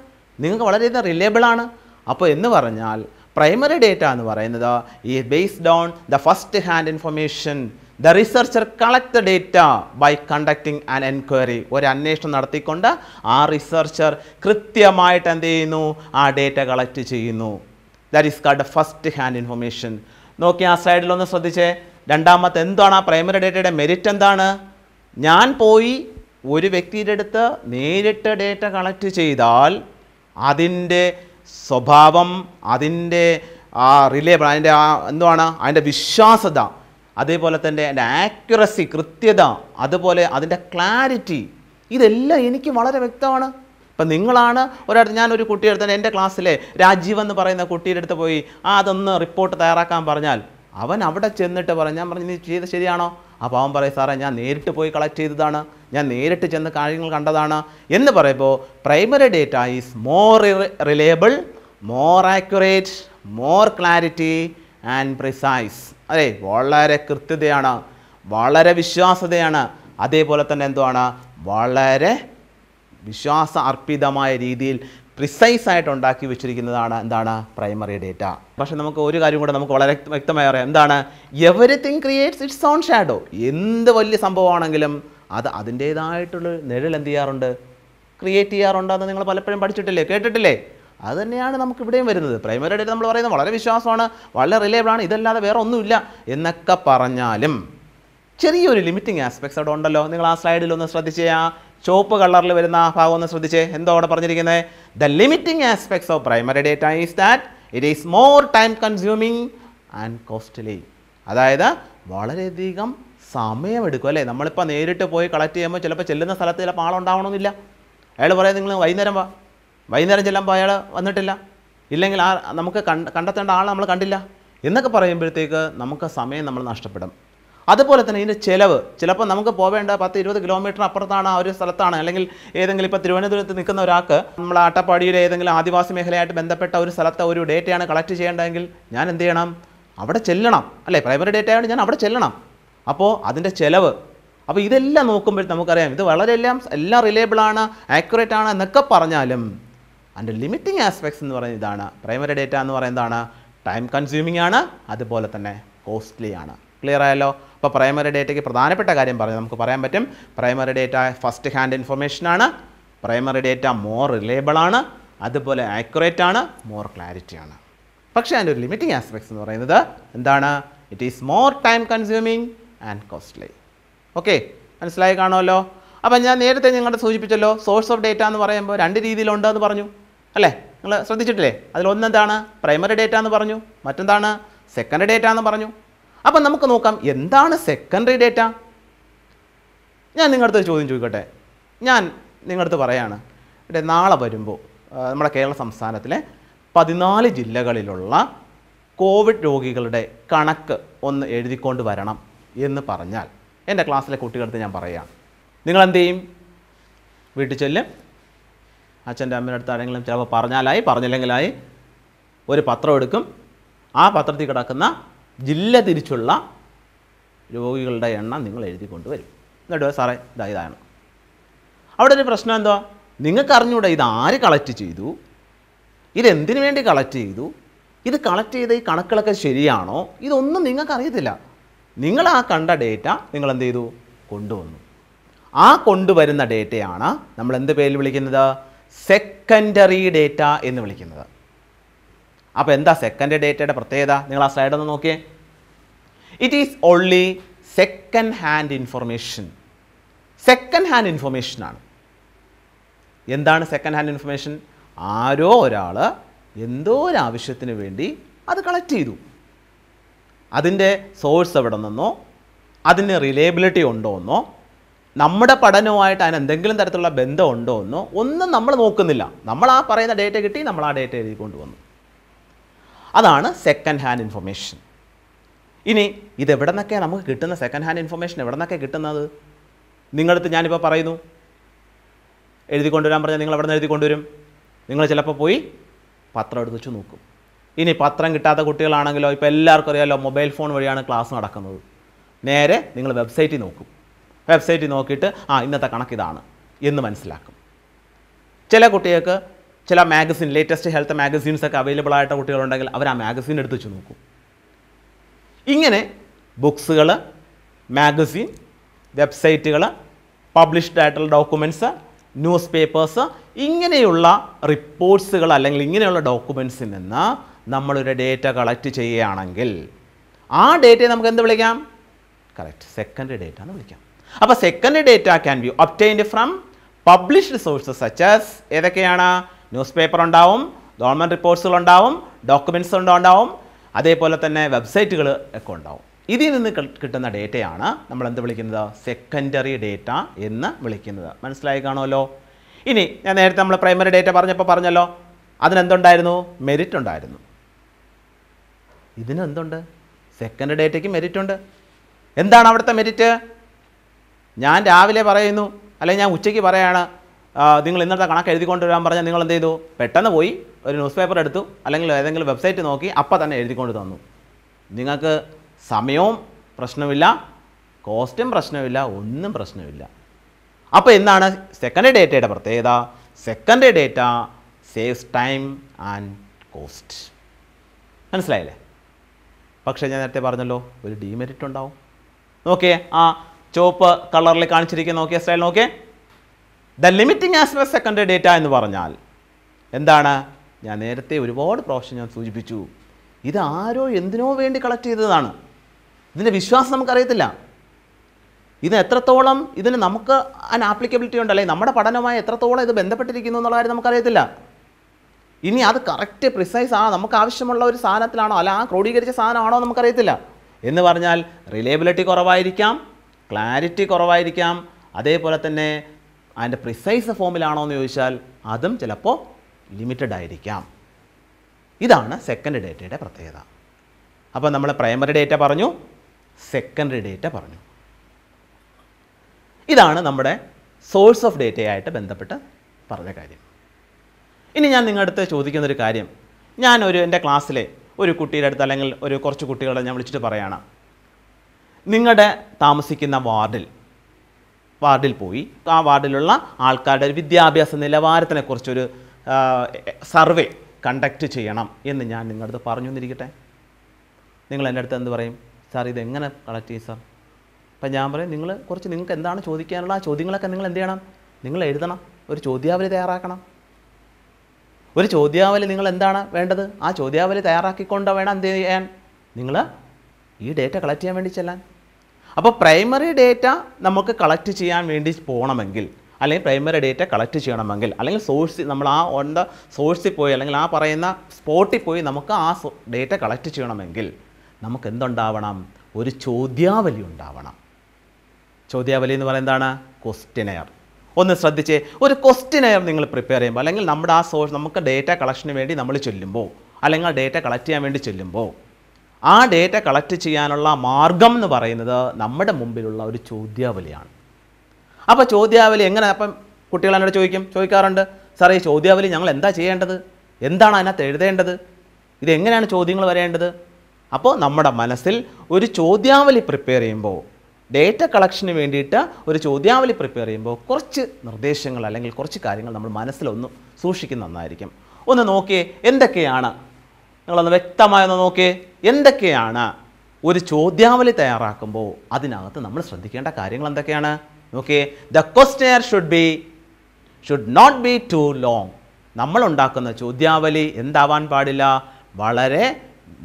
നിങ്ങൾക്ക് വളരെയധികം റിലേബിളാണ് അപ്പോൾ എന്ന് പറഞ്ഞാൽ പ്രൈമറി ഡേറ്റ എന്ന് പറയുന്നത് ഈ based on the first hand information the researcher collect the data by conducting an enquiry ഒരു അന്വേഷണം നടത്തിക്കൊണ്ട് ആ റിസർച്ചർ കൃത്യമായിട്ട് എന്ത് ചെയ്യുന്നു ആ ഡേറ്റ കളക്ട് ചെയ്യുന്നു that is called first hand information നോക്കി ആ സൈഡിലൊന്ന് ശ്രദ്ധിച്ചേ രണ്ടാമത്തെ എന്താണ് ആ പ്രൈമറി ഡേറ്റയുടെ മെരിറ്റ് എന്താണ് ഞാൻ പോയി ഒരു വ്യക്തിയുടെ അടുത്ത് നേരിട്ട് ഡേറ്റ കളക്ട് ചെയ്താൽ അതിൻ്റെ സ്വഭാവം അതിൻ്റെ ആ റിലേബിൾ അതിൻ്റെ ആ എന്തുവാണ് അതിൻ്റെ വിശ്വാസത അതേപോലെ തന്നെ അതിൻ്റെ ആക്യുറസി കൃത്യത അതുപോലെ അതിൻ്റെ ക്ലാരിറ്റി ഇതെല്ലാം എനിക്ക് വളരെ വ്യക്തമാണ് ഇപ്പം നിങ്ങളാണ് ഒരാൾ ഞാനൊരു കുട്ടിയുടെ അടുത്ത് എൻ്റെ ക്ലാസ്സിലെ രാജീവ് എന്ന് പറയുന്ന കുട്ടിയുടെ അടുത്ത് പോയി ആ അതൊന്ന് റിപ്പോർട്ട് തയ്യാറാക്കാൻ പറഞ്ഞാൽ അവൻ അവിടെ ചെന്നിട്ട് പറഞ്ഞു ഞാൻ പറഞ്ഞു നീ ചെയ്ത് ശരിയാണോ അപ്പോൾ അവൻ പറയും സാറേ ഞാൻ നേരിട്ട് പോയി കളക്ട് ചെയ്തതാണ് ഞാൻ നേരിട്ട് ചെന്ന് കാര്യങ്ങൾ കണ്ടതാണ് എന്ന് പറയുമ്പോൾ primary data is more reliable more accurate more clarity and precise അതെ വളരെ കൃത്യതയാണ് വളരെ വിശ്വാസതയാണ് അതേപോലെ തന്നെ എന്തുവാണ് വളരെ വിശ്വാസ അർപ്പിതമായ രീതിയിൽ പ്രിസൈസ് ആയിട്ട് ഉണ്ടാക്കി വെച്ചിരിക്കുന്നതാണ് എന്താണ് പ്രൈമറി ഡേറ്റ പക്ഷെ നമുക്ക് ഒരു കാര്യം കൂടെ നമുക്ക് വളരെ വ്യക്തമായി അറിയാം എന്താണ് everything creates its own shadow എന്ത് വലിയ സംഭവമാണെങ്കിലും അത് അതിൻ്റേതായിട്ടുള്ള നിഴൽ എന്ത് ചെയ്യാറുണ്ട് ക്രിയേറ്റ് ചെയ്യാറുണ്ടെന്ന് നിങ്ങൾ പലപ്പോഴും പഠിച്ചിട്ടില്ലേ കേട്ടിട്ടില്ലേ അത് തന്നെയാണ് നമുക്ക് ഇവിടെയും വരുന്നത് പ്രൈമറി ഡേറ്റ നമ്മൾ പറയുന്നത് വളരെ വിശ്വാസമാണ് വളരെ റിലയബിൾ ആണ് ഇതല്ലാതെ വേറെ ഒന്നുമില്ല എന്നൊക്കെ പറഞ്ഞാലും ചെറിയൊരു ലിമിറ്റിംഗ് ആസ്പെക്ട്സ് അവിടെ ഉണ്ടല്ലോ നിങ്ങൾ ആ സ്ലൈഡിൽ ഒന്ന് ശ്രദ്ധിച്ചാൽ ചുവപ്പ് കളറിൽ വരുന്ന ആ ഭാഗം ഒന്ന് ശ്രദ്ധിച്ചേ എന്തോ അവിടെ പറഞ്ഞിരിക്കുന്നത് the limiting aspects of primary data is that it is more time consuming and costly അതായത് വളരെയധികം സമയമെടുക്കും അല്ലേ നമ്മളിപ്പോൾ നേരിട്ട് പോയി കളക്ട് ചെയ്യുമ്പോൾ ചിലപ്പോൾ ചെല്ലുന്ന സ്ഥലത്ത് ചിലപ്പോൾ ആളുണ്ടാവണമെന്നില്ല അയാൾ പറയാം നിങ്ങൾ വൈകുന്നേരം വാ വൈകുന്നേരം ചെല്ലുമ്പോൾ അയാൾ വന്നിട്ടില്ല ഇല്ലെങ്കിൽ ആ നമുക്ക് കണ്ട കണ്ടെത്തേണ്ട ആൾ നമ്മൾ കണ്ടില്ല എന്നൊക്കെ പറയുമ്പോഴത്തേക്ക് നമുക്ക് സമയം നമ്മൾ നഷ്ടപ്പെടും അതുപോലെ തന്നെ ഇതിൻ്റെ ചിലവ് ചിലപ്പോൾ നമുക്ക് പോവേണ്ട പത്ത് ഇരുപത് കിലോമീറ്റർ അപ്പുറത്താണ് ആ ഒരു സ്ഥലത്താണ് അല്ലെങ്കിൽ ഏതെങ്കിലും ഇപ്പോൾ തിരുവനന്തപുരത്ത് നിൽക്കുന്ന ഒരാൾക്ക് നമ്മൾ അട്ടപ്പാടിയിലെ ഏതെങ്കിലും ആദിവാസി മേഖലയായിട്ട് ബന്ധപ്പെട്ട ഒരു സ്ഥലത്തെ ഒരു ഡേറ്റയാണ് കളക്ട് ചെയ്യേണ്ടതെങ്കിൽ ഞാൻ എന്ത് ചെയ്യണം അവിടെ ചെല്ലണം അല്ലേ പ്രൈമറി ഡേറ്റ ആയതുകൊണ്ട് ഞാൻ അവിടെ ചെല്ലണം അപ്പോൾ അതിൻ്റെ ചിലവ് അപ്പോൾ ഇതെല്ലാം നോക്കുമ്പോൾ നമുക്കറിയാം ഇത് വളരെ എല്ലാം എല്ലാം റിലേബിളാണ് ആക്യുറേറ്റ് ആണ് എന്നൊക്കെ പറഞ്ഞാലും അതിൻ്റെ ലിമിറ്റിംഗ് ആസ്പെക്ട്സ് എന്ന് പറയുന്നത് ഇതാണ് പ്രൈമറി ഡേറ്റ എന്ന് പറയുന്നതാണ് ടൈം കൺസ്യൂമിംഗ് ആണ് അതുപോലെ തന്നെ കോസ്റ്റ്ലി ആണ് ക്ലിയർ ആയല്ലോ ഇപ്പോൾ പ്രൈമറി ഡേറ്റയ്ക്ക് പ്രധാനപ്പെട്ട കാര്യം പറഞ്ഞു നമുക്ക് പറയാൻ പറ്റും പ്രൈമറി ഡേറ്റ ഫസ്റ്റ് ഹാൻഡ് ഇൻഫർമേഷനാണ് പ്രൈമറി ഡേറ്റ മോർ ആണ് അതുപോലെ ആക്യുറേറ്റ് ആണ് മോർ ക്ലാരിറ്റി ആണ് പക്ഷേ അതിൻ്റെ ഒരു ലിമിറ്റിംഗ് ആസ്പെക്ട്സ് എന്ന് പറയുന്നത് എന്താണ് it is more time consuming and costly okay മനസ്സിലായി കാണുമല്ലോ അപ്പം ഞാൻ നേരത്തെ നിങ്ങളുടെ സൂചിപ്പിച്ചല്ലോ സോഴ്സ് ഓഫ് ഡേറ്റ എന്ന് പറയുമ്പോൾ രണ്ട് രീതിയിലുണ്ട് എന്ന് പറഞ്ഞു അല്ലേ നിങ്ങൾ ശ്രദ്ധിച്ചിട്ടില്ലേ അതിലൊന്നെന്താണ് പ്രൈമറി ഡേറ്റ എന്ന് പറഞ്ഞു മറ്റെന്താണ് സെക്കൻഡറി ഡേറ്റ എന്ന് പറഞ്ഞു അപ്പം നമുക്ക് നോക്കാം എന്താണ് സെക്കൻഡറി ഡേറ്റ ഞാൻ നിങ്ങളുടെ അടുത്ത് ചോദ്യം ചോദിക്കട്ടെ ഞാൻ നിങ്ങളുടെ അടുത്ത് പറയാണ് നാളെ വരുമ്പോൾ നമ്മുടെ കേരള സംസ്ഥാനത്തിലെ പതിനാല് ജില്ലകളിലുള്ള കോവിഡ് രോഗികളുടെ കണക്ക് ഒന്ന് എഴുതിക്കൊണ്ട് വരണം എന്ന് പറഞ്ഞാൽ എൻ്റെ ക്ലാസ്സിലെ അടുത്ത് ഞാൻ പറയാം നിങ്ങൾ ചെയ്യും വീട്ടിൽ ചെല്ലും അച്ഛൻ്റെ അമ്മയുടെ അടുത്ത് ആരെങ്കിലും ചിലപ്പോൾ പറഞ്ഞാലായി പറഞ്ഞില്ലെങ്കിലായി ഒരു പത്രം എടുക്കും ആ പത്രത്തിൽ കിടക്കുന്ന ജില്ല തിരിച്ചുള്ള രോഗികളുടെ എണ്ണം നിങ്ങൾ എഴുതി കൊണ്ടുവരും എന്നിട്ട് സാറേ ഇതാ ഇതാണ് അവിടെ ഒരു പ്രശ്നം എന്തോ നിങ്ങൾക്കറിഞ്ഞൂടെ ഇത് ആര് കളക്ട് ചെയ്തു ഇതെന്തിനു വേണ്ടി കളക്ട് ചെയ്തു ഇത് കളക്ട് ചെയ്ത ഈ കണക്കുകളൊക്കെ ശരിയാണോ ഇതൊന്നും നിങ്ങൾക്കറിയത്തില്ല നിങ്ങൾ ആ കണ്ട ഡേറ്റ നിങ്ങൾ എന്ത് ചെയ്തു കൊണ്ടുവന്നു ആ കൊണ്ടുവരുന്ന ഡേറ്റയാണ് നമ്മൾ എന്ത് പേരിൽ വിളിക്കുന്നത് സെക്കൻഡറി ഡേറ്റ എന്ന് വിളിക്കുന്നത് അപ്പോൾ എന്താ സെക്കൻഡ് ഡേറ്റയുടെ പ്രത്യേകത നിങ്ങൾ ആ സൈഡിൽ ഒന്ന് നോക്കിയേ it is only second hand information second hand ഇൻഫർമേഷനാണ് എന്താണ് സെക്കൻഡ് ഹാൻഡ് ഇൻഫർമേഷൻ ആരോ ഒരാൾ എന്തോ ഒരു ആവശ്യത്തിന് വേണ്ടി അത് കളക്ട് ചെയ്തു അതിൻ്റെ സോഴ്സ് എവിടെ നിന്നോ അതിന് റിലയബിലിറ്റി ഉണ്ടോ എന്നോ നമ്മുടെ പഠനവുമായിട്ട് അതിന് എന്തെങ്കിലും തരത്തിലുള്ള ബന്ധം ഉണ്ടോ എന്നോ ഒന്നും നമ്മൾ നോക്കുന്നില്ല നമ്മൾ ആ പറയുന്ന ഡേറ്റ കിട്ടി നമ്മൾ ആ ഡേറ്റ എഴുതി കൊണ്ടുവന്നു അതാണ് സെക്കൻഡ് ഹാൻഡ് ഇൻഫർമേഷൻ ഇനി ഇത് എവിടെ നിന്നൊക്കെയാണ് നമുക്ക് കിട്ടുന്ന സെക്കൻഡ് ഹാൻഡ് ഇൻഫർമേഷൻ എവിടെ നിന്നൊക്കെ കിട്ടുന്നത് നിങ്ങളടുത്ത് ഞാനിപ്പോൾ പറയുന്നു എഴുതി കൊണ്ടുവരാൻ പറഞ്ഞാൽ നിങ്ങൾ എവിടെ നിന്ന് എഴുതി കൊണ്ടുവരും നിങ്ങൾ ചിലപ്പോൾ പോയി പത്രം എടുത്ത് വെച്ച് നോക്കും ഇനി പത്രം കിട്ടാത്ത കുട്ടികളാണെങ്കിലോ ഇപ്പോൾ എല്ലാവർക്കും അറിയാമല്ലോ മൊബൈൽ ഫോൺ വഴിയാണ് ക്ലാസ് നടക്കുന്നത് നേരെ നിങ്ങൾ വെബ്സൈറ്റിൽ നോക്കും വെബ്സൈറ്റിൽ നോക്കിയിട്ട് ആ ഇന്നത്തെ കണക്കിതാണ് എന്ന് മനസ്സിലാക്കും ചില കുട്ടികൾക്ക് ചില മാഗസിൻ ലേറ്റസ്റ്റ് ഹെൽത്ത് മാഗസീൻസ് ഒക്കെ അവൈലബിൾ ആയിട്ടുള്ള കുട്ടികളുണ്ടെങ്കിൽ അവർ ആ മാഗസീൻ എടുത്ത് വെച്ച് നോക്കും ഇങ്ങനെ ബുക്സുകൾ മാഗസീൻ വെബ്സൈറ്റുകൾ പബ്ലിഷ്ഡ് ആയിട്ടുള്ള ഡോക്യുമെൻറ്റ്സ് ന്യൂസ് പേപ്പേഴ്സ് ഇങ്ങനെയുള്ള റിപ്പോർട്ട്സുകൾ അല്ലെങ്കിൽ ഇങ്ങനെയുള്ള ഡോക്യുമെൻസിൽ നിന്ന് നമ്മളൊരു ഡേറ്റ കളക്ട് ചെയ്യുകയാണെങ്കിൽ ആ ഡേറ്റയെ നമുക്ക് എന്ത് വിളിക്കാം കറക്റ്റ് സെക്കൻഡ് ഡേറ്റ എന്ന് വിളിക്കാം അപ്പോൾ second data can be obtained from published sources such as ഏതൊക്കെയാണ് ന്യൂസ് പേപ്പർ ഉണ്ടാവും ഗവൺമെൻറ് റിപ്പോർട്ട്സുകൾ ഉണ്ടാവും ഡോക്യുമെൻറ്റ്സ് ഉണ്ടാവും അതേപോലെ തന്നെ വെബ്സൈറ്റുകൾ ഒക്കെ ഉണ്ടാവും ഇതിൽ നിന്ന് കിട്ടുന്ന ഡേറ്റയാണ് നമ്മൾ എന്ത് വിളിക്കുന്നത് സെക്കൻഡറി ഡേറ്റ എന്ന് വിളിക്കുന്നത് മനസ്സിലായി കാണുമല്ലോ ഇനി ഞാൻ നേരത്തെ നമ്മൾ പ്രൈമറി ഡേറ്റ പറഞ്ഞപ്പോൾ പറഞ്ഞല്ലോ അതിനെന്തുണ്ടായിരുന്നു മെറിറ്റ് ഉണ്ടായിരുന്നു ഇതിനെന്തുണ്ട് സെക്കൻഡ് ഡേറ്റയ്ക്ക് മെറിറ്റ് ഉണ്ട് എന്താണ് അവിടുത്തെ മെരിറ്റ് ഞാൻ രാവിലെ പറയുന്നു അല്ലെങ്കിൽ ഞാൻ ഉച്ചയ്ക്ക് പറയുകയാണ് നിങ്ങൾ ഇന്നത്തെ കണക്ക് എഴുതിക്കൊണ്ട് വരാൻ പറഞ്ഞാൽ നിങ്ങൾ എന്ത് ചെയ്തു പെട്ടെന്ന് പോയി ഒരു ന്യൂസ് പേപ്പർ എടുത്തു അല്ലെങ്കിൽ ഏതെങ്കിലും വെബ്സൈറ്റ് നോക്കി അപ്പം തന്നെ എഴുതിക്കൊണ്ട് തന്നു നിങ്ങൾക്ക് സമയവും പ്രശ്നമില്ല കോസ്റ്റും പ്രശ്നമില്ല ഒന്നും പ്രശ്നമില്ല അപ്പോൾ എന്താണ് സെക്കൻഡ് ഡേറ്റയുടെ പ്രത്യേകത second data saves time and cost മനസ്സിലായില്ലേ പക്ഷേ ഞാൻ നേരത്തെ പറഞ്ഞല്ലോ ഒരു ഡിമെറിറ്റ് ഉണ്ടാവും നോക്കിയേ ആ ചുവപ്പ് കളറിൽ കാണിച്ചിരിക്കുന്ന നോക്കിയ സ്റ്റൈൽ നോക്കിയേ ദ ലിമിറ്റിംഗ് ആസ് വെ സെക്കൻഡറി ഡേറ്റ എന്ന് പറഞ്ഞാൽ എന്താണ് ഞാൻ നേരത്തെ ഒരുപാട് പ്രാവശ്യം ഞാൻ സൂചിപ്പിച്ചു ഇത് ആരോ എന്തിനോ വേണ്ടി കളക്ട് ചെയ്തതാണ് ഇതിൻ്റെ വിശ്വാസം നമുക്കറിയത്തില്ല ഇത് എത്രത്തോളം ഇതിന് നമുക്ക് അതിന് ആപ്ലിക്കബിലിറ്റി ഉണ്ട് അല്ലെങ്കിൽ നമ്മുടെ പഠനവുമായി എത്രത്തോളം ഇത് ബന്ധപ്പെട്ടിരിക്കുന്നു എന്നുള്ള കാര്യം നമുക്കറിയത്തില്ല ഇനി അത് കറക്റ്റ് പ്രിസൈസ് ആ നമുക്ക് ആവശ്യമുള്ള ഒരു സാധനത്തിലാണോ അല്ല ആ ക്രോഡീകരിച്ച സാധനമാണോ നമുക്കറിയത്തില്ല എന്ന് പറഞ്ഞാൽ റിലയബിലിറ്റി കുറവായിരിക്കാം ക്ലാരിറ്റി കുറവായിരിക്കാം അതേപോലെ തന്നെ അതിൻ്റെ പ്രിസൈസ് ഫോമിലാണോ എന്ന് ചോദിച്ചാൽ അതും ചിലപ്പോൾ ലിമിറ്റഡ് ആയിരിക്കാം ഇതാണ് സെക്കൻഡ് ഡേറ്റയുടെ പ്രത്യേകത അപ്പോൾ നമ്മൾ പ്രൈമറി ഡേറ്റ പറഞ്ഞു സെക്കൻഡറി ഡേറ്റ പറഞ്ഞു ഇതാണ് നമ്മുടെ സോഴ്സ് ഓഫ് ഡേറ്റയായിട്ട് ബന്ധപ്പെട്ട് പറഞ്ഞ കാര്യം ഇനി ഞാൻ നിങ്ങളുടെ അടുത്ത് ചോദിക്കുന്നൊരു കാര്യം ഞാനൊരു എൻ്റെ ക്ലാസ്സിലെ ഒരു കുട്ടിയുടെ അടുത്ത് അല്ലെങ്കിൽ ഒരു കുറച്ച് കുട്ടികളെ ഞാൻ വിളിച്ചിട്ട് പറയണം നിങ്ങളുടെ താമസിക്കുന്ന വാർഡിൽ വാർഡിൽ പോയി ആ വാർഡിലുള്ള ആൾക്കാരുടെ ഒരു വിദ്യാഭ്യാസ നിലവാരത്തിനെക്കുറിച്ചൊരു സർവേ കണ്ടക്ട് ചെയ്യണം എന്ന് ഞാൻ നിങ്ങളടുത്ത് അടുത്ത് പറഞ്ഞു എന്നിരിക്കട്ടെ നിങ്ങൾ എൻ്റെ അടുത്ത് എന്ത് പറയും സാർ ഇതെങ്ങനെ കളക്ട് ചെയ്യും സാർ അപ്പം ഞാൻ പറയും നിങ്ങൾ കുറച്ച് നിങ്ങൾക്ക് എന്താണ് ചോദിക്കാനുള്ള ആ ചോദ്യങ്ങളൊക്കെ നിങ്ങൾ എന്ത് ചെയ്യണം നിങ്ങൾ എഴുതണം ഒരു ചോദ്യാവലി തയ്യാറാക്കണം ഒരു ചോദ്യാവലി നിങ്ങൾ എന്താണ് വേണ്ടത് ആ ചോദ്യാവലി തയ്യാറാക്കിക്കൊണ്ട് വേണം എന്ത് ചെയ്യാൻ നിങ്ങൾ ഈ ഡേറ്റ കളക്ട് ചെയ്യാൻ വേണ്ടി ചെല്ലാൻ അപ്പോൾ പ്രൈമറി ഡേറ്റ നമുക്ക് കളക്ട് ചെയ്യാൻ വേണ്ടി പോകണമെങ്കിൽ അല്ലെങ്കിൽ പ്രൈമറി ഡേറ്റ കളക്ട് ചെയ്യണമെങ്കിൽ അല്ലെങ്കിൽ സോഴ്സ് നമ്മൾ ആ ഓൺ ദ സോഴ്സിൽ പോയി അല്ലെങ്കിൽ ആ പറയുന്ന സ്പോട്ടിൽ പോയി നമുക്ക് ആ ഡേറ്റ കളക്ട് ചെയ്യണമെങ്കിൽ നമുക്ക് എന്തുണ്ടാവണം ഒരു ചോദ്യാവലി ഉണ്ടാവണം ചോദ്യാവലി എന്ന് പറയുന്നത് എന്താണ് ക്വസ്റ്റിനെയർ ഒന്ന് ശ്രദ്ധിച്ചേ ഒരു ക്വസ്റ്റിനെയർ നിങ്ങൾ പ്രിപ്പയർ ചെയ്യുമ്പോൾ അല്ലെങ്കിൽ നമ്മുടെ ആ സോഴ്സ് നമുക്ക് ഡേറ്റ കളക്ഷന് വേണ്ടി നമ്മൾ ചെല്ലുമ്പോൾ അല്ലെങ്കിൽ ഡേറ്റ കളക്ട് ചെയ്യാൻ വേണ്ടി ചെല്ലുമ്പോൾ ആ ഡേറ്റ കളക്ട് ചെയ്യാനുള്ള മാർഗം എന്ന് പറയുന്നത് നമ്മുടെ മുമ്പിലുള്ള ഒരു ചോദ്യാവലിയാണ് അപ്പോൾ ചോദ്യാവലി എങ്ങനെ അപ്പം കുട്ടികൾ എന്നോട് ചോദിക്കും ചോദിക്കാറുണ്ട് സാറേ ഈ ചോദ്യാവലി ഞങ്ങൾ എന്താ ചെയ്യേണ്ടത് എന്താണ് അതിനകത്ത് എഴുതേണ്ടത് ഇതെങ്ങനെയാണ് ചോദ്യങ്ങൾ വരേണ്ടത് അപ്പോൾ നമ്മുടെ മനസ്സിൽ ഒരു ചോദ്യാവലി പ്രിപ്പയർ ചെയ്യുമ്പോൾ ഡേറ്റ കളക്ഷന് വേണ്ടിയിട്ട് ഒരു ചോദ്യാവലി പ്രിപ്പയർ ചെയ്യുമ്പോൾ കുറച്ച് നിർദ്ദേശങ്ങൾ അല്ലെങ്കിൽ കുറച്ച് കാര്യങ്ങൾ നമ്മൾ മനസ്സിലൊന്ന് സൂക്ഷിക്കുന്ന നന്നായിരിക്കും ഒന്ന് നോക്കിയേ എന്തൊക്കെയാണ് നിങ്ങളൊന്ന് ഒന്ന് നോക്കി എന്തൊക്കെയാണ് ഒരു ചോദ്യാവലി തയ്യാറാക്കുമ്പോൾ അതിനകത്ത് നമ്മൾ ശ്രദ്ധിക്കേണ്ട കാര്യങ്ങൾ എന്തൊക്കെയാണ് നോക്കി the questionnaire should be should not be too long ഉണ്ടാക്കുന്ന ചോദ്യാവലി എന്താവാൻ പാടില്ല വളരെ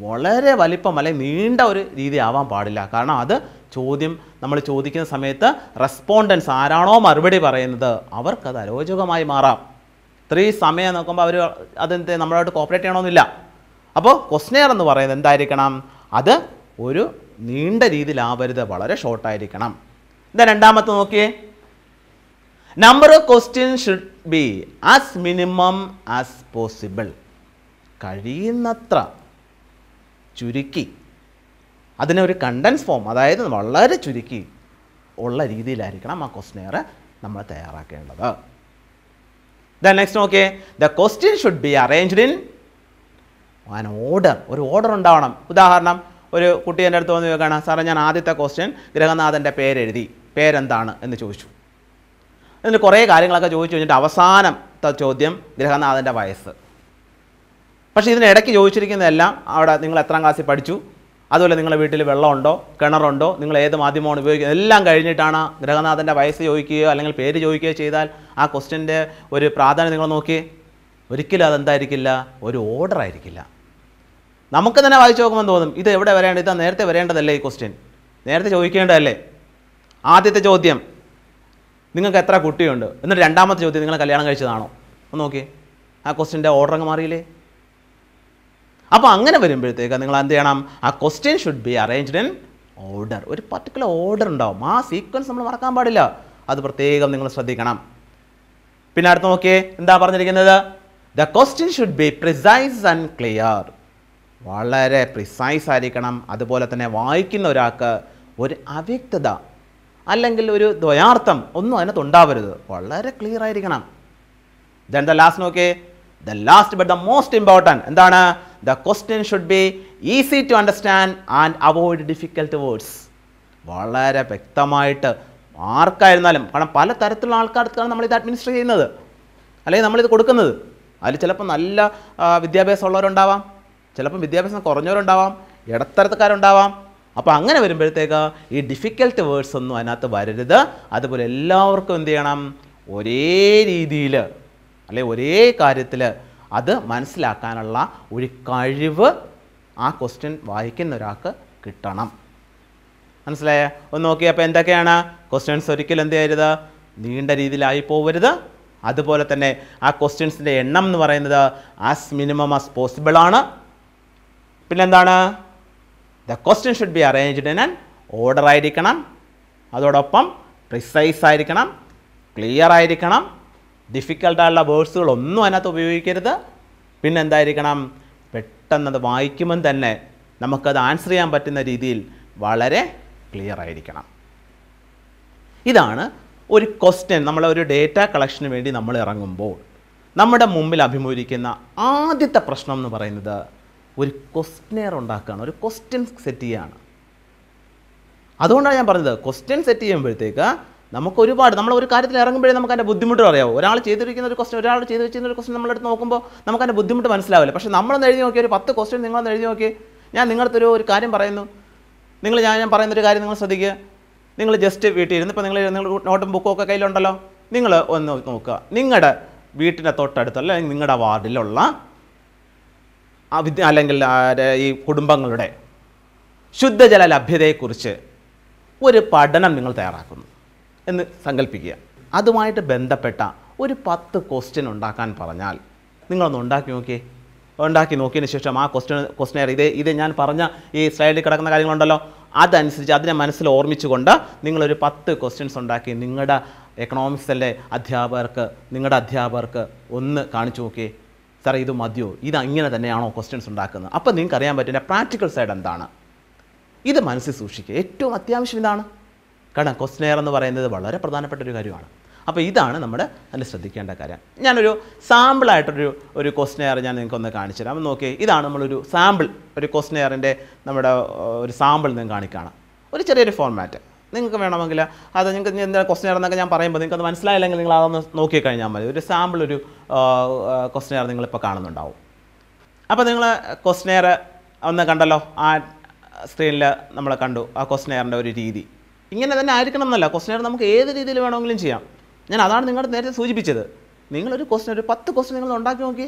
വളരെ വലിപ്പം അല്ലെങ്കിൽ നീണ്ട ഒരു രീതി ആവാൻ പാടില്ല കാരണം അത് ചോദ്യം നമ്മൾ ചോദിക്കുന്ന സമയത്ത് റെസ്പോണ്ടൻസ് ആരാണോ മറുപടി പറയുന്നത് അവർക്കത് അരോചകമായി മാറാം ഇത്രയും സമയം നോക്കുമ്പോൾ അവർ അതെന്ത് നമ്മളായിട്ട് കോപ്പറേറ്റ് ചെയ്യണമെന്നില്ല അപ്പോൾ ക്വസ്റ്റനെയർ എന്ന് പറയുന്നത് എന്തായിരിക്കണം അത് ഒരു നീണ്ട രീതിയിലാവരുത് വളരെ ഷോർട്ടായിരിക്കണം ഇതാ രണ്ടാമത്തെ നോക്കിയേ number of question should be as minimum as possible കഴിയുന്നത്ര ചുരുക്കി അതിനെ ഒരു കണ്ടൻസ് ഫോം അതായത് വളരെ ചുരുക്കി ഉള്ള രീതിയിലായിരിക്കണം ആ ക്വസ്റ്റ്യനെയർ നമ്മൾ തയ്യാറാക്കേണ്ടത് ദ നെക്സ്റ്റ് നോക്കിയേ the question should be arranged in an order ഒരു ഓർഡർ ഉണ്ടാവണം ഉദാഹരണം ഒരു കുട്ടി എൻ്റെ അടുത്ത് വന്ന് ചോദിക്കുകയാണ് സാറേ ഞാൻ ആദ്യത്തെ ക്വസ്റ്റ്യൻ ഗ്രഹനാഥൻ്റെ പേരെഴുതി പേരെന്താണ് എന്ന് ചോദിച്ചു എന്നിട്ട് കുറേ കാര്യങ്ങളൊക്കെ ചോദിച്ചു കഴിഞ്ഞിട്ട് അവസാനത്തെ ചോദ്യം ഗ്രഹനാഥൻ്റെ വയസ്സ് പക്ഷേ ഇതിനിടയ്ക്ക് ചോദിച്ചിരിക്കുന്നതെല്ലാം അവിടെ നിങ്ങൾ എത്രാം ക്ലാസ്സിൽ പഠിച്ചു അതുപോലെ നിങ്ങളുടെ വീട്ടിൽ വെള്ളമുണ്ടോ കിണറുണ്ടോ നിങ്ങൾ ഏത് മാധ്യമമാണ് ഉപയോഗിക്കുന്നത് എല്ലാം കഴിഞ്ഞിട്ടാണ് ഗ്രഹനാഥൻ്റെ വയസ്സ് ചോദിക്കുകയോ അല്ലെങ്കിൽ പേര് ചോദിക്കുകയോ ചെയ്താൽ ആ ക്വസ്റ്റ്യൻ്റെ ഒരു പ്രാധാന്യം നിങ്ങൾ നോക്കി ഒരിക്കലും അതെന്തായിരിക്കില്ല ഒരു ഓർഡർ ആയിരിക്കില്ല നമുക്ക് തന്നെ വായിച്ചു നോക്കുമ്പോൾ തോന്നും ഇത് എവിടെ വരേണ്ടത് ഇതാ നേരത്തെ വരേണ്ടതല്ലേ ഈ ക്വസ്റ്റ്യൻ നേരത്തെ ചോദിക്കേണ്ടതല്ലേ ആദ്യത്തെ ചോദ്യം നിങ്ങൾക്ക് എത്ര കുട്ടിയുണ്ട് എന്നിട്ട് രണ്ടാമത്തെ ചോദ്യം നിങ്ങൾ കല്യാണം കഴിച്ചതാണോ ഒന്ന് നോക്കിയേ ആ ക്വസ്റ്റ്യൻ്റെ ഓർഡർ അങ്ങ് മാറിയില്ലേ അപ്പോൾ അങ്ങനെ വരുമ്പോഴത്തേക്ക് നിങ്ങൾ എന്ത് ചെയ്യണം ആ question should be arranged in order ഒരു പർട്ടിക്കുലർ ഓർഡർ ഉണ്ടാവും ആ സീക്വൻസ് നമ്മൾ മറക്കാൻ പാടില്ല അത് പ്രത്യേകം നിങ്ങൾ ശ്രദ്ധിക്കണം പിന്നെ അടുത്ത് നോക്കിയേ എന്താ പറഞ്ഞിരിക്കുന്നത് the question should be precise and clear വളരെ പ്രിസൈസ് ആയിരിക്കണം അതുപോലെ തന്നെ വായിക്കുന്ന ഒരാൾക്ക് ഒരു അവ്യക്തത അല്ലെങ്കിൽ ഒരു ദ്വയാർത്ഥം ഒന്നും അതിനകത്ത് ഉണ്ടാവരുത് വളരെ ക്ലിയർ ആയിരിക്കണം ദെൻ ദ ലാസ്റ്റ് നോക്കേ the last but the most important എന്താണ് the question should be easy to understand and avoid difficult words വളരെ വ്യക്തമായിട്ട് ആർക്കായിരുന്നാലും കാരണം പല തരത്തിലുള്ള ആൾക്കാർക്കാണ് നമ്മളിത് അഡ്മിനിസ്ട്രേറ്റ് ചെയ്യുന്നത് അല്ലെങ്കിൽ നമ്മളിത് കൊടുക്കുന്നത് അതിൽ ചിലപ്പോൾ നല്ല വിദ്യാഭ്യാസമുള്ളവരുണ്ടാവാം ചിലപ്പം വിദ്യാഭ്യാസം കുറഞ്ഞവരുണ്ടാവാം ഇടത്തരത്തക്കാരുണ്ടാവാം അപ്പോൾ അങ്ങനെ വരുമ്പോഴത്തേക്ക് ഈ ഡിഫിക്കൽട്ട് വേർഡ്സ് ഒന്നും അതിനകത്ത് വരരുത് അതുപോലെ എല്ലാവർക്കും എന്ത് ചെയ്യണം ഒരേ രീതിയിൽ അല്ലെ ഒരേ കാര്യത്തിൽ അത് മനസ്സിലാക്കാനുള്ള ഒരു കഴിവ് ആ ക്വസ്റ്റ്യൻ വായിക്കുന്ന ഒരാൾക്ക് കിട്ടണം മനസ്സിലായ ഒന്ന് അപ്പോൾ എന്തൊക്കെയാണ് ക്വസ്റ്റ്യൻസ് ഒരിക്കലും എന്ത് ചെയ്യരുത് നീണ്ട രീതിയിലായി പോകരുത് അതുപോലെ തന്നെ ആ ക്വസ്റ്റ്യൻസിൻ്റെ എണ്ണം എന്ന് പറയുന്നത് ആസ് മിനിമം ആസ് പോസിബിൾ ആണ് പിന്നെന്താണ് the question should be arranged in an order ആയിരിക്കണം അതോടൊപ്പം പ്രിസൈസ് ആയിരിക്കണം ക്ലിയർ ആയിരിക്കണം ഡിഫിക്കൽട്ടായുള്ള വേർഡ്സുകളൊന്നും അതിനകത്ത് ഉപയോഗിക്കരുത് പിന്നെ എന്തായിരിക്കണം അത് വായിക്കുമ്പം തന്നെ നമുക്കത് ആൻസർ ചെയ്യാൻ പറ്റുന്ന രീതിയിൽ വളരെ ക്ലിയർ ആയിരിക്കണം ഇതാണ് ഒരു ക്വസ്റ്റ്യൻ നമ്മളെ ഒരു ഡേറ്റ കളക്ഷന് വേണ്ടി നമ്മൾ ഇറങ്ങുമ്പോൾ നമ്മുടെ മുമ്പിൽ അഭിമുഖീകരിക്കുന്ന ആദ്യത്തെ പ്രശ്നം എന്ന് പറയുന്നത് ഒരു ക്വസ്റ്റ്നെയർ ഉണ്ടാക്കുകയാണ് ഒരു ക്വസ്റ്റ്യൻ സെറ്റ് ചെയ്യുകയാണ് അതുകൊണ്ടാണ് ഞാൻ പറഞ്ഞത് ക്വസ്റ്റ്യൻ സെറ്റ് ചെയ്യുമ്പോഴത്തേക്ക് നമുക്ക് ഒരുപാട് നമ്മൾ ഒരു കാര്യത്തിൽ ഇറങ്ങുമ്പോഴേ നമുക്ക് അതിൻ്റെ ബുദ്ധിമുട്ട് അറിയാവും ഒരാൾ ചെയ്തിരിക്കുന്ന ഒരു ക്വസ്റ്റ്യൻ ഒരാൾ ചെയ്ത് വെച്ചിരുന്ന ഒരു ക്വസ്റ്റ്യൻ നമ്മളെടുത്ത് നോക്കുമ്പോൾ നമുക്ക് അതിൻ്റെ ബുദ്ധിമുട്ട് മനസ്സിലാവില്ല പക്ഷേ നമ്മളൊന്ന് എഴുതി നോക്കി ഒരു പത്ത് ക്വസ്റ്റ്യൻ നിങ്ങളൊന്ന് എഴുതി നോക്കി ഞാൻ നിങ്ങളടുത്തൊരു ഒരു കാര്യം പറയുന്നു നിങ്ങൾ ഞാൻ ഞാൻ പറയുന്ന ഒരു കാര്യം നിങ്ങൾ ശ്രദ്ധിക്കുക നിങ്ങൾ ജസ്റ്റ് വീട്ടിൽ ഇരുന്ന് ഇപ്പോൾ നിങ്ങൾ നിങ്ങൾ നോട്ടും ബുക്കും ഒക്കെ കയ്യിലുണ്ടല്ലോ നിങ്ങൾ ഒന്ന് നോക്കുക നിങ്ങളുടെ വീട്ടിൻ്റെ തൊട്ടടുത്തല്ല നിങ്ങളുടെ വാർഡിലുള്ള അല്ലെങ്കിൽ ഈ കുടുംബങ്ങളുടെ ശുദ്ധജല ലഭ്യതയെക്കുറിച്ച് ഒരു പഠനം നിങ്ങൾ തയ്യാറാക്കുന്നു എന്ന് സങ്കല്പിക്കുക അതുമായിട്ട് ബന്ധപ്പെട്ട ഒരു പത്ത് ക്വസ്റ്റ്യൻ ഉണ്ടാക്കാൻ പറഞ്ഞാൽ നിങ്ങളൊന്ന് ഉണ്ടാക്കി നോക്കിയേ ഉണ്ടാക്കി നോക്കിയതിന് ശേഷം ആ ക്വസ്റ്റ്യൻ ക്വസ്റ്റ്യൻ ഇതേ ഇത് ഞാൻ പറഞ്ഞ ഈ സ്ലൈഡിൽ കിടക്കുന്ന കാര്യങ്ങളുണ്ടല്ലോ അതനുസരിച്ച് അതിനെ മനസ്സിൽ ഓർമ്മിച്ചുകൊണ്ട് നിങ്ങളൊരു പത്ത് ക്വസ്റ്റ്യൻസ് ഉണ്ടാക്കി നിങ്ങളുടെ എക്കണോമിക്സിലെ അധ്യാപകർക്ക് നിങ്ങളുടെ അധ്യാപകർക്ക് ഒന്ന് കാണിച്ചു നോക്കിയേ സാറേ ഇത് മതിയോ ഇത് അങ്ങനെ തന്നെയാണോ ക്വസ്റ്റ്യൻസ് ഉണ്ടാക്കുന്നത് അപ്പോൾ നിങ്ങൾക്ക് അറിയാൻ പറ്റുന്ന പ്രാക്ടിക്കൽ സൈഡ് എന്താണ് ഇത് മനസ്സിൽ സൂക്ഷിക്കുക ഏറ്റവും അത്യാവശ്യം ഇതാണ് കാരണം ക്വസ്റ്റ്നെയർ എന്ന് പറയുന്നത് വളരെ പ്രധാനപ്പെട്ട ഒരു കാര്യമാണ് അപ്പോൾ ഇതാണ് നമ്മുടെ അതിൽ ശ്രദ്ധിക്കേണ്ട കാര്യം ഞാനൊരു സാമ്പിളായിട്ടൊരു ഒരു ക്വസ്റ്റ്നെയർ ഞാൻ നിങ്ങൾക്കൊന്ന് കാണിച്ചു തരാം നോക്കിയേ ഇതാണ് നമ്മളൊരു സാമ്പിൾ ഒരു ക്വസ്റ്റ്നെയറിൻ്റെ നമ്മുടെ ഒരു സാമ്പിൾ നിങ്ങൾ കാണിക്കുകയാണ് ഒരു ചെറിയൊരു ഫോർമാറ്റ് നിങ്ങൾക്ക് വേണമെങ്കിൽ അത് നിങ്ങൾക്ക് എന്താ ക്വസ്റ്റ്യൻ ആണെന്നൊക്കെ ഞാൻ പറയുമ്പോൾ നിങ്ങൾക്ക് അത് മനസ്സിലായില്ലെങ്കിൽ നിങ്ങൾ അതൊന്ന് നോക്കിക്കഴിഞ്ഞാൽ മതി ഒരു സാമ്പിൾ ഒരു ക്വസ്റ്റ്യൻ നിങ്ങളിപ്പോൾ കാണുന്നുണ്ടാവും അപ്പോൾ നിങ്ങൾ ക്വസ്റ്റ്യനെയർ ഒന്ന് കണ്ടല്ലോ ആ സ്ക്രീനിൽ നമ്മൾ കണ്ടു ആ ക്വസ്റ്റ്യനെയറിൻ്റെ ഒരു രീതി ഇങ്ങനെ തന്നെ ആയിരിക്കണം എന്നല്ല ക്വസ്റ്റ്യനെയർ നമുക്ക് ഏത് രീതിയിൽ വേണമെങ്കിലും ചെയ്യാം ഞാൻ അതാണ് നിങ്ങളുടെ നേരത്തെ സൂചിപ്പിച്ചത് നിങ്ങളൊരു ക്വസ്റ്റ്യൻ ഒരു പത്ത് ക്വസ്റ്റ്യൻ നിങ്ങൾ ഉണ്ടാക്കി നോക്കി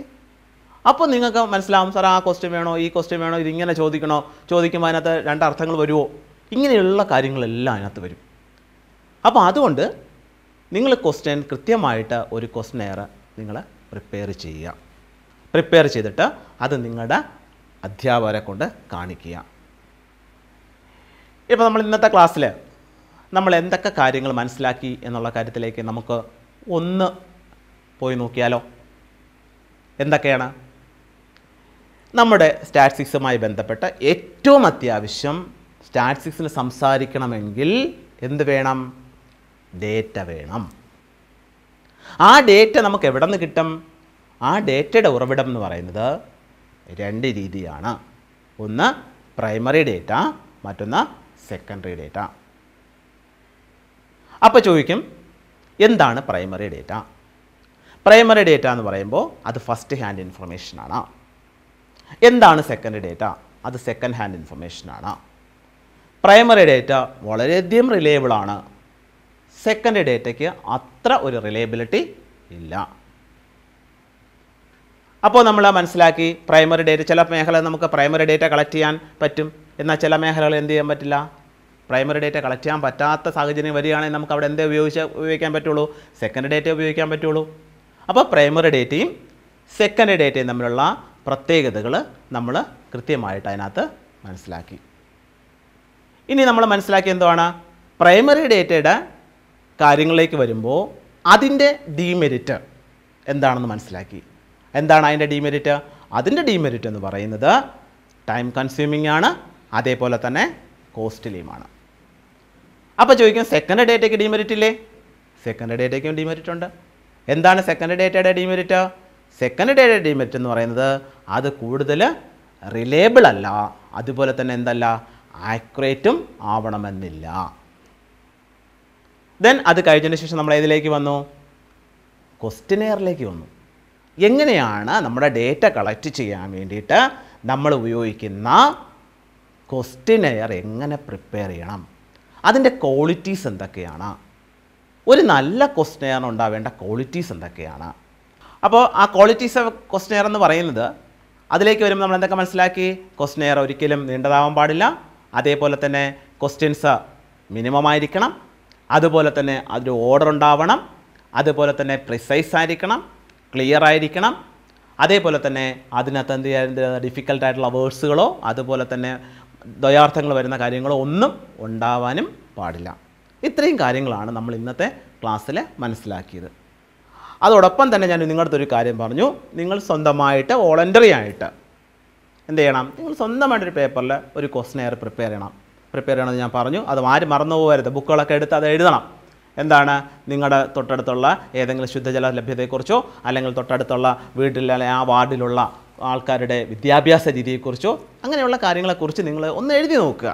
അപ്പോൾ നിങ്ങൾക്ക് മനസ്സിലാവും സാർ ആ ക്വസ്റ്റ്യൻ വേണോ ഈ ക്വസ്റ്റ്യൻ വേണോ ഇതിങ്ങനെ ചോദിക്കണോ ചോദിക്കുമ്പോൾ അതിനകത്ത് രണ്ട് അർത്ഥങ്ങൾ വരുമോ ഇങ്ങനെയുള്ള കാര്യങ്ങളെല്ലാം അതിനകത്ത് വരും അപ്പോൾ അതുകൊണ്ട് നിങ്ങൾ ക്വസ്റ്റ്യൻ കൃത്യമായിട്ട് ഒരു ക്വസ്റ്റനെയർ നിങ്ങൾ പ്രിപ്പയർ ചെയ്യുക പ്രിപ്പയർ ചെയ്തിട്ട് അത് നിങ്ങളുടെ അധ്യാപകരെ കൊണ്ട് കാണിക്കുക ഇപ്പോൾ നമ്മൾ ഇന്നത്തെ ക്ലാസ്സിൽ നമ്മൾ എന്തൊക്കെ കാര്യങ്ങൾ മനസ്സിലാക്കി എന്നുള്ള കാര്യത്തിലേക്ക് നമുക്ക് ഒന്ന് പോയി നോക്കിയാലോ എന്തൊക്കെയാണ് നമ്മുടെ സ്റ്റാറ്റിസ്റ്റിക്സുമായി ബന്ധപ്പെട്ട ഏറ്റവും അത്യാവശ്യം സ്റ്റാറ്റിസ്റ്റിക്സിൽ സംസാരിക്കണമെങ്കിൽ എന്ത് വേണം ഡേറ്റ വേണം ആ ഡേറ്റ നമുക്ക് എവിടെ നിന്ന് കിട്ടും ആ ഡേറ്റയുടെ ഉറവിടം എന്ന് പറയുന്നത് രണ്ട് രീതിയാണ് ഒന്ന് പ്രൈമറി ഡേറ്റ മറ്റൊന്ന് സെക്കൻഡറി ഡേറ്റ അപ്പോൾ ചോദിക്കും എന്താണ് പ്രൈമറി ഡേറ്റ പ്രൈമറി ഡേറ്റ എന്ന് പറയുമ്പോൾ അത് ഫസ്റ്റ് ഹാൻഡ് ഇൻഫർമേഷനാണ് എന്താണ് സെക്കൻഡ് ഡേറ്റ അത് സെക്കൻഡ് ഹാൻഡ് ഇൻഫർമേഷനാണ് പ്രൈമറി ഡേറ്റ വളരെയധികം റിലയബിൾ ആണ് സെക്കൻഡ് ഡേറ്റയ്ക്ക് അത്ര ഒരു റിലയബിലിറ്റി ഇല്ല അപ്പോൾ നമ്മൾ മനസ്സിലാക്കി പ്രൈമറി ഡേറ്റ ചില മേഖല നമുക്ക് പ്രൈമറി ഡേറ്റ കളക്ട് ചെയ്യാൻ പറ്റും എന്നാൽ ചില മേഖലകൾ എന്ത് ചെയ്യാൻ പറ്റില്ല പ്രൈമറി ഡേറ്റ കളക്ട് ചെയ്യാൻ പറ്റാത്ത സാഹചര്യം വരികയാണെങ്കിൽ നമുക്ക് അവിടെ എന്തേ ഉപയോഗിച്ച് ഉപയോഗിക്കാൻ പറ്റുള്ളൂ സെക്കൻഡ് ഡേറ്റ ഉപയോഗിക്കാൻ പറ്റുള്ളൂ അപ്പോൾ പ്രൈമറി ഡേറ്റയും സെക്കൻഡ് ഡേറ്റയും തമ്മിലുള്ള പ്രത്യേകതകൾ നമ്മൾ കൃത്യമായിട്ട് അതിനകത്ത് മനസ്സിലാക്കി ഇനി നമ്മൾ മനസ്സിലാക്കിയ എന്തുവാണ് പ്രൈമറി ഡേറ്റയുടെ കാര്യങ്ങളിലേക്ക് വരുമ്പോൾ അതിൻ്റെ ഡീമെരിറ്റ് എന്താണെന്ന് മനസ്സിലാക്കി എന്താണ് അതിൻ്റെ ഡീമെരിറ്റ് അതിൻ്റെ ഡീമെരിറ്റ് എന്ന് പറയുന്നത് ടൈം കൺസ്യൂമിംഗ് ആണ് അതേപോലെ തന്നെ കോസ്റ്റ്ലിയുമാണ് അപ്പോൾ ചോദിക്കും സെക്കൻഡ് ഡേറ്റയ്ക്ക് ഡീമെരിറ്റ് ഇല്ലേ സെക്കൻഡ് ഡേറ്റയ്ക്കും ഡീമെരിറ്റ് ഉണ്ട് എന്താണ് സെക്കൻഡ് ഡേറ്റയുടെ ഡീമെരിറ്റ് സെക്കൻഡ് ഡേറ്റയുടെ ഡീമെരിറ്റ് എന്ന് പറയുന്നത് അത് കൂടുതൽ റിലേബിൾ അല്ല അതുപോലെ തന്നെ എന്തല്ല ആക്യുറേറ്റും ആവണമെന്നില്ല ദെൻ അത് കഴിഞ്ഞതിന് ശേഷം നമ്മൾ ഏതിലേക്ക് വന്നു ക്വസ്റ്റിനെയറിലേക്ക് വന്നു എങ്ങനെയാണ് നമ്മുടെ ഡേറ്റ കളക്ട് ചെയ്യാൻ വേണ്ടിയിട്ട് നമ്മൾ ഉപയോഗിക്കുന്ന ക്വസ്റ്റിനെയർ എങ്ങനെ പ്രിപ്പയർ ചെയ്യണം അതിൻ്റെ ക്വാളിറ്റീസ് എന്തൊക്കെയാണ് ഒരു നല്ല ക്വസ്റ്റിനെയറിന് ഉണ്ടാവേണ്ട ക്വാളിറ്റീസ് എന്തൊക്കെയാണ് അപ്പോൾ ആ ക്വാളിറ്റീസ് ഓഫ് ക്വസ്റ്റിനെയർ എന്ന് പറയുന്നത് അതിലേക്ക് വരുമ്പോൾ നമ്മൾ എന്തൊക്കെ മനസ്സിലാക്കി ക്വസ്റ്റിനെയർ ഒരിക്കലും നീണ്ടതാവാൻ പാടില്ല അതേപോലെ തന്നെ ക്വസ്റ്റ്യൻസ് മിനിമം ആയിരിക്കണം അതുപോലെ തന്നെ അതൊരു ഓർഡർ ഉണ്ടാവണം അതുപോലെ തന്നെ പ്രിസൈസ് ആയിരിക്കണം ക്ലിയർ ആയിരിക്കണം അതേപോലെ തന്നെ അതിനകത്ത് എന്ത് ചെയ്യാൻ ആയിട്ടുള്ള വേഴ്സുകളോ അതുപോലെ തന്നെ ദ്വയാർത്ഥങ്ങൾ വരുന്ന കാര്യങ്ങളോ ഒന്നും ഉണ്ടാവാനും പാടില്ല ഇത്രയും കാര്യങ്ങളാണ് നമ്മൾ ഇന്നത്തെ ക്ലാസ്സിൽ മനസ്സിലാക്കിയത് അതോടൊപ്പം തന്നെ ഞാൻ നിങ്ങളുടെ ഒരു കാര്യം പറഞ്ഞു നിങ്ങൾ സ്വന്തമായിട്ട് വോളണ്ടറി ആയിട്ട് എന്ത് ചെയ്യണം നിങ്ങൾ സ്വന്തമായിട്ടൊരു പേപ്പറിൽ ഒരു ക്വസ്റ്റനെയർ പ്രിപ്പയർ ചെയ്യണം പ്രിപ്പയർ ചെയ്യണമെന്ന് ഞാൻ പറഞ്ഞു അത് ആരും മറന്നു പോകരുത് ബുക്കുകളൊക്കെ എടുത്ത് അത് എഴുതണം എന്താണ് നിങ്ങളുടെ തൊട്ടടുത്തുള്ള ഏതെങ്കിലും ശുദ്ധജല ലഭ്യതയെക്കുറിച്ചോ അല്ലെങ്കിൽ തൊട്ടടുത്തുള്ള വീട്ടിലെ ആ വാർഡിലുള്ള ആൾക്കാരുടെ വിദ്യാഭ്യാസ രീതിയെക്കുറിച്ചോ അങ്ങനെയുള്ള കാര്യങ്ങളെക്കുറിച്ച് നിങ്ങൾ ഒന്ന് എഴുതി നോക്കുക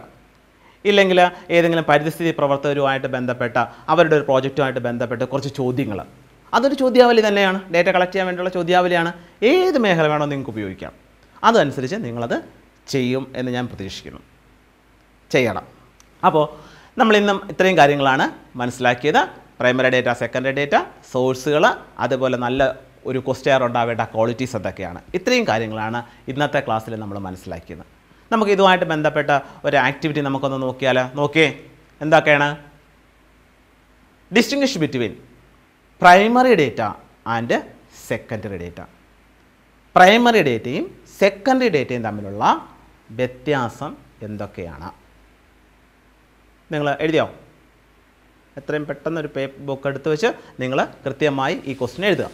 ഇല്ലെങ്കിൽ ഏതെങ്കിലും പരിസ്ഥിതി പ്രവർത്തകരുമായിട്ട് ബന്ധപ്പെട്ട അവരുടെ ഒരു പ്രോജക്റ്റുമായിട്ട് ബന്ധപ്പെട്ട കുറച്ച് ചോദ്യങ്ങൾ അതൊരു ചോദ്യാവലി തന്നെയാണ് ഡേറ്റ കളക്ട് ചെയ്യാൻ വേണ്ടിയുള്ള ചോദ്യാവലിയാണ് ഏത് മേഖല വേണോ നിങ്ങൾക്ക് ഉപയോഗിക്കാം അതനുസരിച്ച് നിങ്ങളത് ചെയ്യും എന്ന് ഞാൻ പ്രതീക്ഷിക്കുന്നു ചെയ്യണം അപ്പോൾ നമ്മൾ ഇന്നും ഇത്രയും കാര്യങ്ങളാണ് മനസ്സിലാക്കിയത് പ്രൈമറി ഡേറ്റ സെക്കൻഡറി ഡേറ്റ സോഴ്സുകൾ അതുപോലെ നല്ല ഒരു ക്വസ്റ്റെയർ ഉണ്ടാവേണ്ട ക്വാളിറ്റീസ് എന്തൊക്കെയാണ് ഇത്രയും കാര്യങ്ങളാണ് ഇന്നത്തെ ക്ലാസ്സിൽ നമ്മൾ മനസ്സിലാക്കിയത് നമുക്ക് ഇതുമായിട്ട് ബന്ധപ്പെട്ട ഒരു ആക്ടിവിറ്റി നമുക്കൊന്ന് നോക്കിയാൽ നോക്കിയേ എന്തൊക്കെയാണ് distinguish between primary data and secondary data primary ഡേറ്റയും സെക്കൻഡറി ഡേറ്റയും തമ്മിലുള്ള വ്യത്യാസം എന്തൊക്കെയാണ് നിങ്ങൾ എഴുതിയോ എത്രയും പെട്ടെന്ന് ഒരു പേ ബുക്ക് എടുത്ത് വെച്ച് നിങ്ങൾ കൃത്യമായി ഈ ക്വസ്റ്റ്യൻ എഴുതുക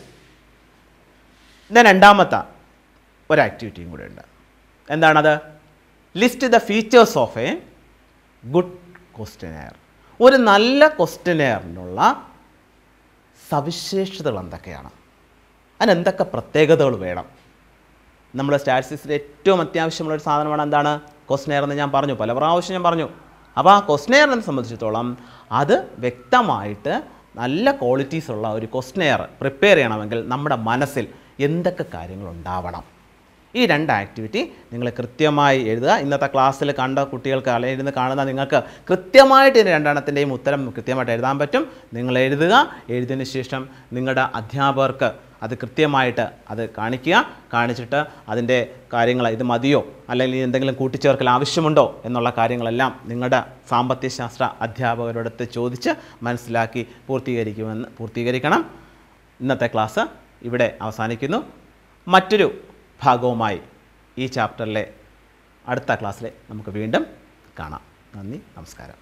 ദെൻ രണ്ടാമത്തെ ഒരു ആക്ടിവിറ്റിയും കൂടെ ഉണ്ട് എന്താണത് list the features of a good questionnaire ഒരു നല്ല ക്വസ്റ്റ്യനെയറിനുള്ള സവിശേഷതകൾ എന്തൊക്കെയാണ് അതിനെന്തൊക്കെ പ്രത്യേകതകൾ വേണം നമ്മുടെ സ്റ്റാറ്റിസ്റ്റിക്സിൽ ഏറ്റവും അത്യാവശ്യമുള്ള ഒരു സാധനമാണ് എന്താണ് ക്വസ്റ്റനെയർ എന്ന് ഞാൻ പറഞ്ഞു പല പ്രാവശ്യം ഞാൻ പറഞ്ഞു അപ്പോൾ ആ ക്വസ്റ്റനെയറിനെ സംബന്ധിച്ചിടത്തോളം അത് വ്യക്തമായിട്ട് നല്ല ക്വാളിറ്റീസ് ഉള്ള ഒരു ക്വസ്റ്റനെയർ പ്രിപ്പയർ ചെയ്യണമെങ്കിൽ നമ്മുടെ മനസ്സിൽ എന്തൊക്കെ കാര്യങ്ങളുണ്ടാവണം ഈ രണ്ട് ആക്ടിവിറ്റി നിങ്ങൾ കൃത്യമായി എഴുതുക ഇന്നത്തെ ക്ലാസ്സിൽ കണ്ട കുട്ടികൾക്ക് അല്ലെങ്കിൽ ഇരുന്ന് കാണുന്ന നിങ്ങൾക്ക് കൃത്യമായിട്ട് ഇതിന് രണ്ടെണ്ണത്തിൻ്റെയും ഉത്തരം കൃത്യമായിട്ട് എഴുതാൻ പറ്റും നിങ്ങൾ എഴുതുക എഴുതിയതിന് ശേഷം നിങ്ങളുടെ അധ്യാപകർക്ക് അത് കൃത്യമായിട്ട് അത് കാണിക്കുക കാണിച്ചിട്ട് അതിൻ്റെ കാര്യങ്ങൾ ഇത് മതിയോ അല്ലെങ്കിൽ എന്തെങ്കിലും കൂട്ടിച്ചേർക്കൽ ആവശ്യമുണ്ടോ എന്നുള്ള കാര്യങ്ങളെല്ലാം നിങ്ങളുടെ സാമ്പത്തികശാസ്ത്ര അധ്യാപകരോടത്ത് ചോദിച്ച് മനസ്സിലാക്കി പൂർത്തീകരിക്കുമെന്ന് പൂർത്തീകരിക്കണം ഇന്നത്തെ ക്ലാസ് ഇവിടെ അവസാനിക്കുന്നു മറ്റൊരു ഭാഗവുമായി ഈ ചാപ്റ്ററിലെ അടുത്ത ക്ലാസ്സിൽ നമുക്ക് വീണ്ടും കാണാം നന്ദി നമസ്കാരം